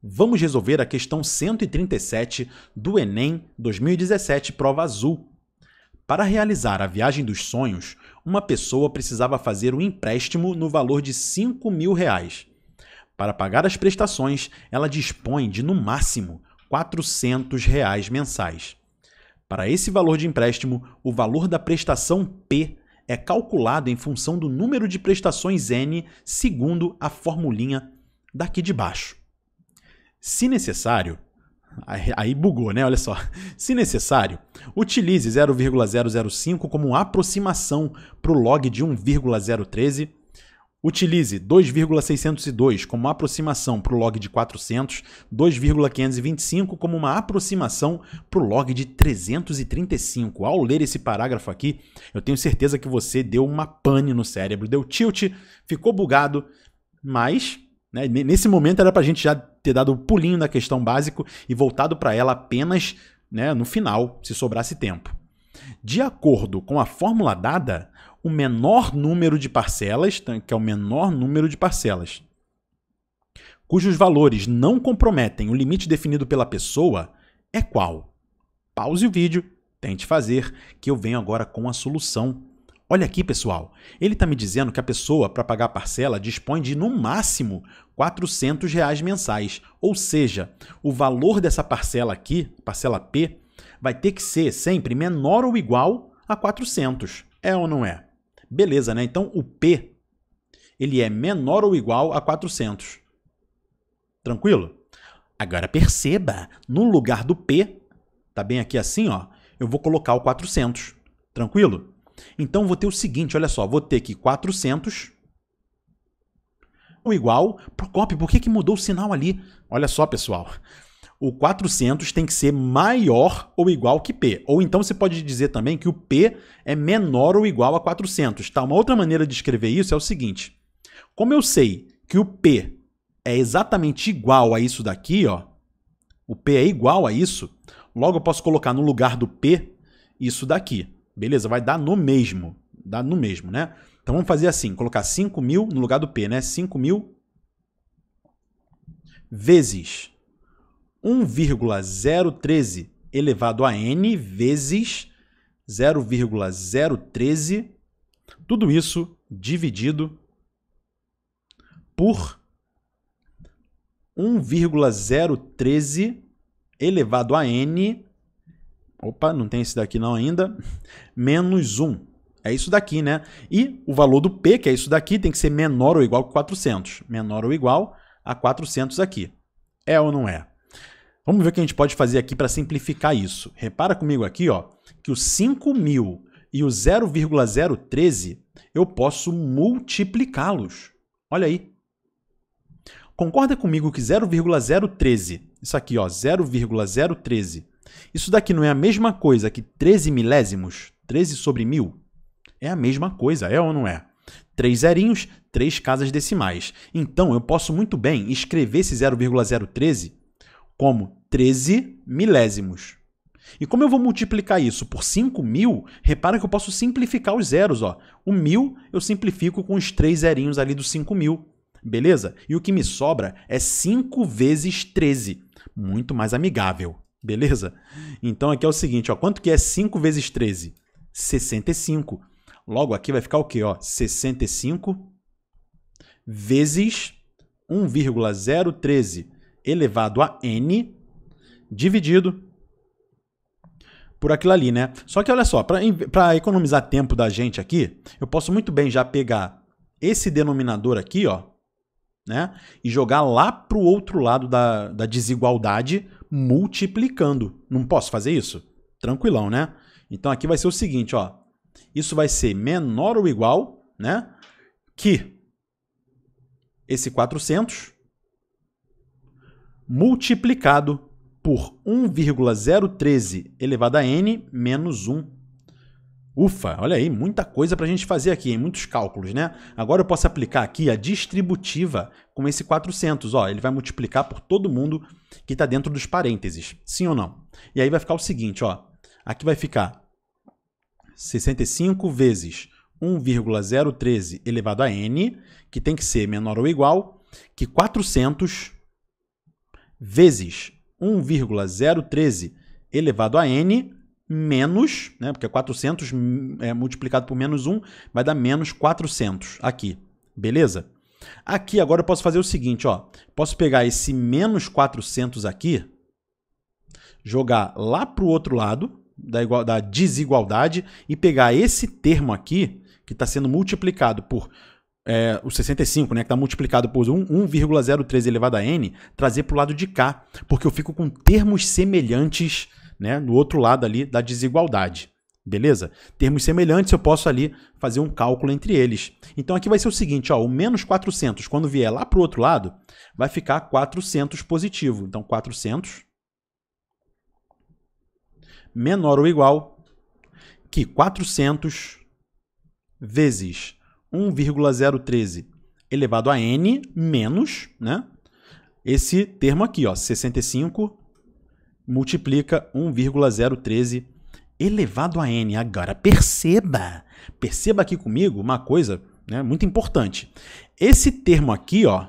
Vamos resolver a questão 137 do Enem 2017 Prova Azul. Para realizar a viagem dos sonhos, uma pessoa precisava fazer um empréstimo no valor de 5 mil reais. Para pagar as prestações, ela dispõe de, no máximo, 400 reais mensais. Para esse valor de empréstimo, o valor da prestação P é calculado em função do número de prestações N segundo a formulinha daqui de baixo. Se necessário, aí bugou, né? Olha só. Se necessário, utilize 0,005 como aproximação para o log de 1,013. Utilize 2,602 como aproximação para o log de 400, 2,525 como uma aproximação para o log de 335. Ao ler esse parágrafo aqui, eu tenho certeza que você deu uma pane no cérebro, deu tilt, ficou bugado, mas né, nesse momento era para a gente já ter dado o um pulinho na questão básico e voltado para ela apenas né, no final, se sobrasse tempo. De acordo com a fórmula dada, o menor número de parcelas, que é o menor número de parcelas, cujos valores não comprometem o limite definido pela pessoa, é qual? Pause o vídeo, tente fazer, que eu venho agora com a solução Olha aqui, pessoal. Ele está me dizendo que a pessoa, para pagar a parcela, dispõe de, no máximo, R$ reais mensais. Ou seja, o valor dessa parcela aqui, parcela P, vai ter que ser sempre menor ou igual a 400. É ou não é? Beleza, né? Então, o P ele é menor ou igual a 400. Tranquilo? Agora perceba, no lugar do P, tá bem aqui assim, ó, eu vou colocar o 400. Tranquilo? Então vou ter o seguinte, olha só, vou ter aqui 400 igual, copy. por que, que mudou o sinal ali? Olha só, pessoal. O 400 tem que ser maior ou igual que P. Ou então você pode dizer também que o P é menor ou igual a 400. Tá? Uma outra maneira de escrever isso é o seguinte. Como eu sei que o P é exatamente igual a isso daqui, ó, o P é igual a isso, logo eu posso colocar no lugar do P isso daqui. Beleza, vai dar no mesmo. Dá no mesmo, né? Então vamos fazer assim, colocar 5 mil no lugar do P, né? 5 mil vezes 1,013 elevado a N vezes 0,013, tudo isso dividido por 1,013 elevado a N Opa, não tem esse daqui não ainda. Menos 1. É isso daqui, né? E o valor do P, que é isso daqui, tem que ser menor ou igual a 400. Menor ou igual a 400 aqui. É ou não é? Vamos ver o que a gente pode fazer aqui para simplificar isso. Repara comigo aqui, ó, que o 5.000 e o 0,013 eu posso multiplicá-los. Olha aí. Concorda comigo que 0,013, isso aqui, ó, 0,013 isso daqui não é a mesma coisa que 13 milésimos? 13 sobre mil? É a mesma coisa, é ou não é? Três zerinhos, três casas decimais. Então eu posso muito bem escrever esse 0,013 como 13 milésimos. E como eu vou multiplicar isso por 5.000, mil, repara que eu posso simplificar os zeros. Ó. O mil eu simplifico com os três zerinhos ali do 5.000, mil. Beleza? E o que me sobra é 5 vezes 13. Muito mais amigável. Beleza? Então aqui é o seguinte, ó, quanto que é 5 vezes 13? 65. Logo aqui vai ficar o quê? Ó, 65 vezes 1,013 elevado a n dividido por aquilo ali, né? Só que olha só, para economizar tempo da gente aqui, eu posso muito bem já pegar esse denominador aqui, ó, né? E jogar lá para o outro lado da, da desigualdade multiplicando. Não posso fazer isso? Tranquilão, né? Então aqui vai ser o seguinte, ó. Isso vai ser menor ou igual, né? Que esse 400 multiplicado por 1,013 elevado a n menos 1 Ufa, olha aí, muita coisa para a gente fazer aqui, hein? muitos cálculos, né? Agora eu posso aplicar aqui a distributiva com esse 400, ó, ele vai multiplicar por todo mundo que está dentro dos parênteses, sim ou não? E aí vai ficar o seguinte, ó, aqui vai ficar 65 vezes 1,013 elevado a n, que tem que ser menor ou igual que 400 vezes 1,013 elevado a n, menos, né? Porque 400 hum, é, multiplicado por menos 1 vai dar menos 400 aqui, beleza? Aqui agora eu posso fazer o seguinte, ó. Posso pegar esse menos 400 aqui, jogar lá para o outro lado da, igual, da desigualdade e pegar esse termo aqui, que está sendo multiplicado por é, o 65, né, que está multiplicado por 1,03 elevado a n, trazer para o lado de cá, porque eu fico com termos semelhantes né, no outro lado ali da desigualdade. Beleza? Termos semelhantes eu posso ali fazer um cálculo entre eles. Então aqui vai ser o seguinte, ó, o menos 400 quando vier lá para o outro lado vai ficar 400 positivo. Então 400 menor ou igual que 400 vezes 1,013 elevado a n menos né, esse termo aqui, ó, 65 multiplica 1,013 elevado a n. Agora perceba, perceba aqui comigo uma coisa né, muito importante. Esse termo aqui ó,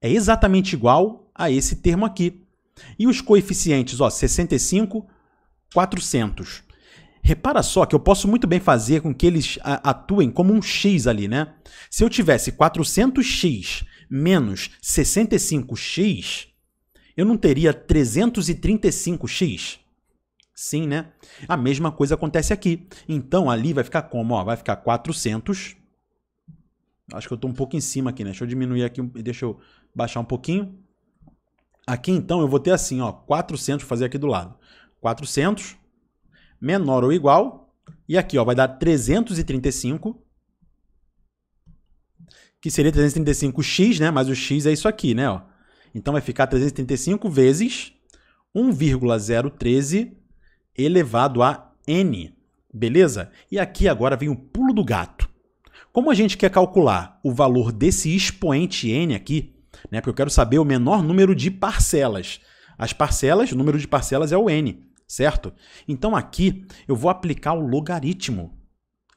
é exatamente igual a esse termo aqui. E os coeficientes, ó, 65, 400. Repara só que eu posso muito bem fazer com que eles atuem como um x ali, né? Se eu tivesse 400x menos 65x, eu não teria 335x? Sim, né? A mesma coisa acontece aqui. Então, ali vai ficar como? Ó, vai ficar 400. Acho que eu estou um pouco em cima aqui, né? Deixa eu diminuir aqui, deixa eu baixar um pouquinho. Aqui, então, eu vou ter assim, ó, 400, vou fazer aqui do lado. 400 menor ou igual. E aqui, ó, vai dar 335, que seria 335x, né? Mas o x é isso aqui, né? Ó, então vai ficar 335 vezes 1,013 elevado a n. Beleza? E aqui agora vem o pulo do gato. Como a gente quer calcular o valor desse expoente n aqui, né, porque eu quero saber o menor número de parcelas. As parcelas, o número de parcelas é o n, certo? Então aqui eu vou aplicar o logaritmo.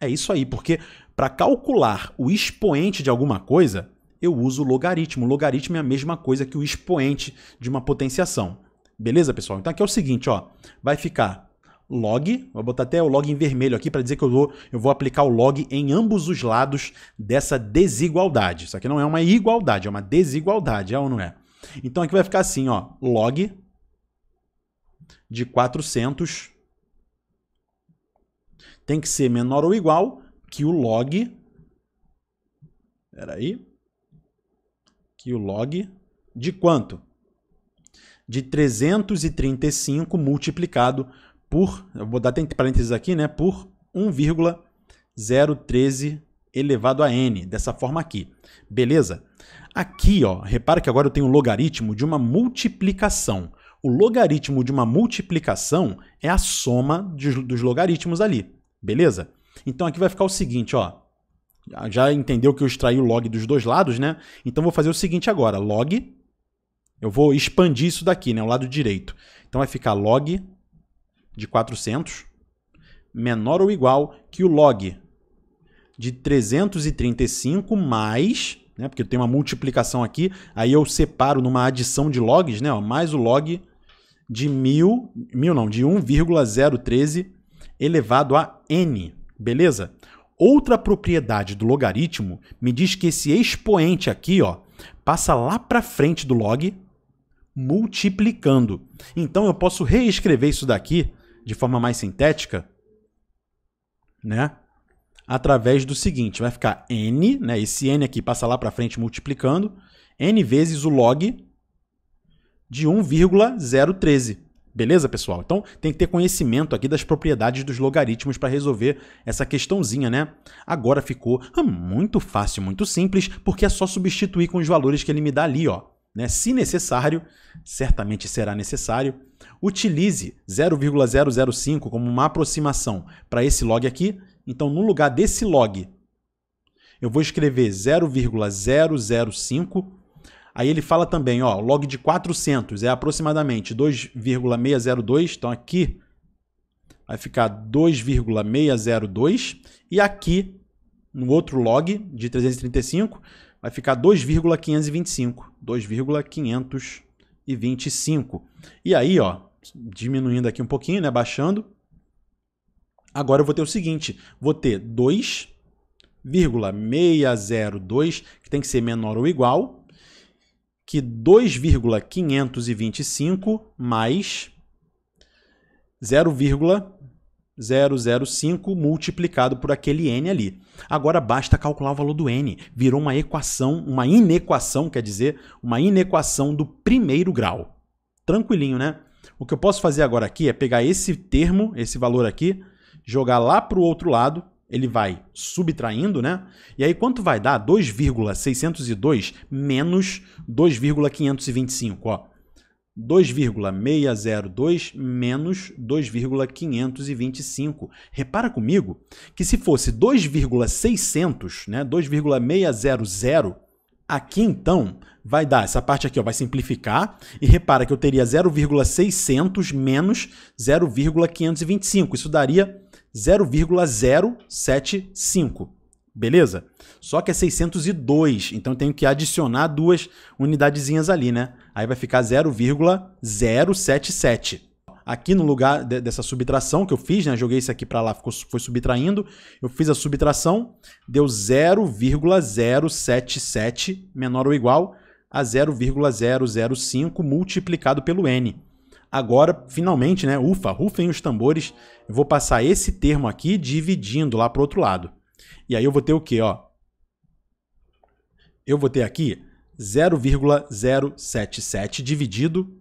É isso aí, porque para calcular o expoente de alguma coisa, eu uso o logaritmo. O logaritmo é a mesma coisa que o expoente de uma potenciação. Beleza, pessoal? Então aqui é o seguinte, ó, vai ficar log, vou botar até o log em vermelho aqui para dizer que eu vou, eu vou aplicar o log em ambos os lados dessa desigualdade. Isso aqui não é uma igualdade, é uma desigualdade, é ou não é? Então aqui vai ficar assim, ó, log de 400 tem que ser menor ou igual que o log... Peraí aqui o log de quanto? De 335 multiplicado por, eu vou dar entre parênteses aqui, né, por 1,013 elevado a n, dessa forma aqui. Beleza? Aqui, ó, repara que agora eu tenho o logaritmo de uma multiplicação. O logaritmo de uma multiplicação é a soma dos logaritmos ali, beleza? Então aqui vai ficar o seguinte, ó, já entendeu que eu extraí o log dos dois lados, né? Então vou fazer o seguinte agora, log, eu vou expandir isso daqui, né, o lado direito. Então vai ficar log de 400 menor ou igual que o log de 335 mais, né, porque eu tenho uma multiplicação aqui, aí eu separo numa adição de logs, né, mais o log de mil, mil não, de 1,013 elevado a n, beleza? Outra propriedade do logaritmo me diz que esse expoente aqui ó, passa lá para frente do log multiplicando. Então eu posso reescrever isso daqui de forma mais sintética, né? Através do seguinte, vai ficar n, né? Esse n aqui passa lá para frente multiplicando n vezes o log de 1,013. Beleza, pessoal? Então tem que ter conhecimento aqui das propriedades dos logaritmos para resolver essa questãozinha, né? Agora ficou ah, muito fácil, muito simples, porque é só substituir com os valores que ele me dá ali, ó. Né? Se necessário, certamente será necessário, utilize 0,005 como uma aproximação para esse log aqui. Então, no lugar desse log, eu vou escrever 0,005 Aí ele fala também, ó, log de 400 é aproximadamente 2,602, então aqui vai ficar 2,602 e aqui no outro log de 335 vai ficar 2,525, 2,525. E aí, ó, diminuindo aqui um pouquinho, né, baixando. Agora eu vou ter o seguinte, vou ter 2,602 que tem que ser menor ou igual que 2,525 mais 0,005 multiplicado por aquele n ali. Agora basta calcular o valor do n. Virou uma equação, uma inequação, quer dizer, uma inequação do primeiro grau. Tranquilinho, né? O que eu posso fazer agora aqui é pegar esse termo, esse valor aqui, jogar lá para o outro lado ele vai subtraindo, né? E aí quanto vai dar? 2,602 menos 2,525, ó. 2,602 menos 2,525. Repara comigo que se fosse 2,600, né, 2,600, aqui então vai dar, essa parte aqui ó, vai simplificar e repara que eu teria 0,600 menos 0,525. Isso daria 0,075. Beleza? Só que é 602, então eu tenho que adicionar duas unidadezinhas ali, né? Aí vai ficar 0,077. Aqui no lugar de, dessa subtração que eu fiz, né? Joguei isso aqui para lá, ficou, foi subtraindo. Eu fiz a subtração, deu 0,077 menor ou igual a 0,005 multiplicado pelo n. Agora, finalmente, né? Ufa, rufem os tambores. Eu vou passar esse termo aqui dividindo lá para o outro lado. E aí eu vou ter o quê? Ó? Eu vou ter aqui 0,077 dividido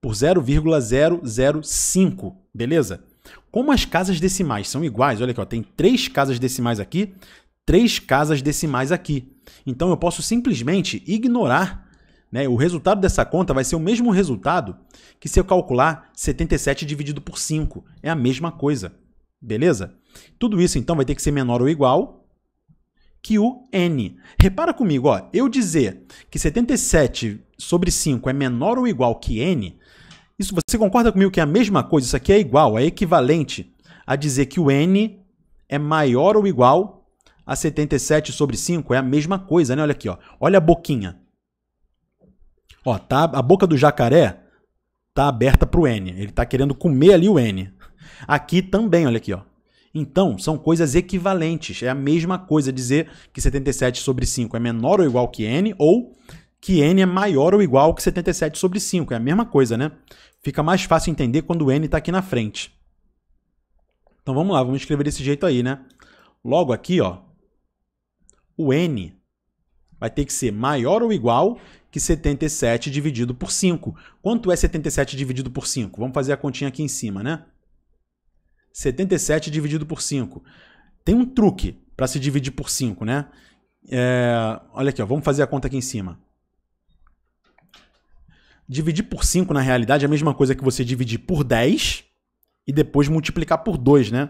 por 0,005, beleza? Como as casas decimais são iguais, olha aqui, ó, tem três casas decimais aqui, três casas decimais aqui. Então eu posso simplesmente ignorar né? O resultado dessa conta vai ser o mesmo resultado que se eu calcular 77 dividido por 5. É a mesma coisa. Beleza? Tudo isso, então, vai ter que ser menor ou igual que o n. Repara comigo, ó, eu dizer que 77 sobre 5 é menor ou igual que n, isso você concorda comigo que é a mesma coisa? Isso aqui é igual, é equivalente a dizer que o n é maior ou igual a 77 sobre 5? É a mesma coisa, né? Olha aqui, ó. olha a boquinha. Ó, tá, a boca do jacaré tá aberta pro N. Ele tá querendo comer ali o N. Aqui também, olha aqui, ó. Então, são coisas equivalentes. É a mesma coisa dizer que 77 sobre 5 é menor ou igual que n, ou que n é maior ou igual que 77 sobre 5. É a mesma coisa, né? Fica mais fácil entender quando o n está aqui na frente. Então vamos lá, vamos escrever desse jeito aí, né? Logo aqui, ó, o n vai ter que ser maior ou igual que 77 dividido por 5. Quanto é 77 dividido por 5? Vamos fazer a continha aqui em cima, né? 77 dividido por 5. Tem um truque para se dividir por 5, né? É, olha aqui, ó, vamos fazer a conta aqui em cima. Dividir por 5, na realidade, é a mesma coisa que você dividir por 10 e depois multiplicar por 2, né?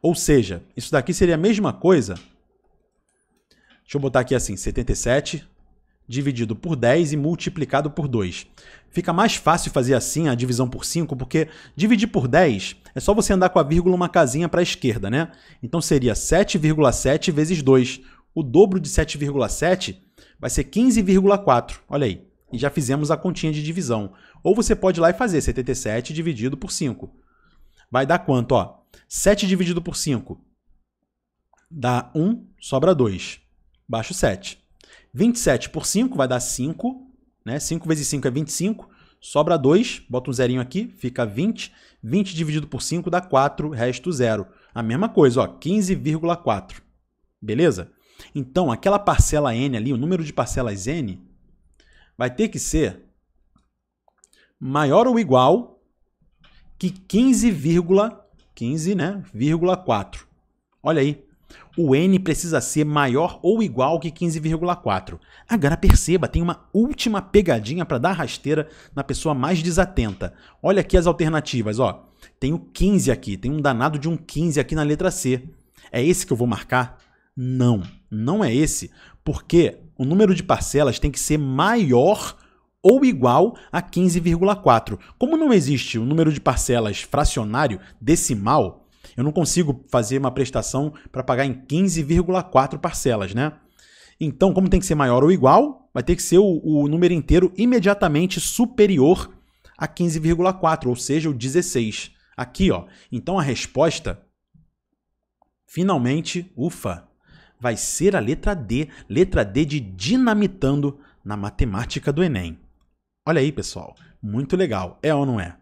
Ou seja, isso daqui seria a mesma coisa. Deixa eu botar aqui assim, 77 dividido por 10 e multiplicado por 2. Fica mais fácil fazer assim a divisão por 5, porque dividir por 10 é só você andar com a vírgula uma casinha para a esquerda, né? Então seria 7,7 vezes 2. O dobro de 7,7 vai ser 15,4. Olha aí. E já fizemos a continha de divisão. Ou você pode ir lá e fazer 77 dividido por 5. Vai dar quanto? Ó, 7 dividido por 5 dá 1, sobra 2. Baixo 7. 27 por 5 vai dar 5, né? 5 vezes 5 é 25, sobra 2, bota um zerinho aqui, fica 20. 20 dividido por 5 dá 4, resto zero. A mesma coisa, ó, 15,4. Beleza? Então, aquela parcela n ali, o número de parcelas n, vai ter que ser maior ou igual que 15, 15, né? 4. Olha aí, o n precisa ser maior ou igual que 15,4. Agora perceba, tem uma última pegadinha para dar rasteira na pessoa mais desatenta. Olha aqui as alternativas, ó. Tem o 15 aqui, tem um danado de um 15 aqui na letra C. É esse que eu vou marcar? Não, não é esse, porque o número de parcelas tem que ser maior ou igual a 15,4. Como não existe o um número de parcelas fracionário decimal, eu não consigo fazer uma prestação para pagar em 15,4 parcelas, né? Então, como tem que ser maior ou igual, vai ter que ser o, o número inteiro imediatamente superior a 15,4, ou seja, o 16. Aqui, ó. Então a resposta, finalmente, ufa, vai ser a letra D, letra D de dinamitando na matemática do Enem. Olha aí, pessoal, muito legal, é ou não é?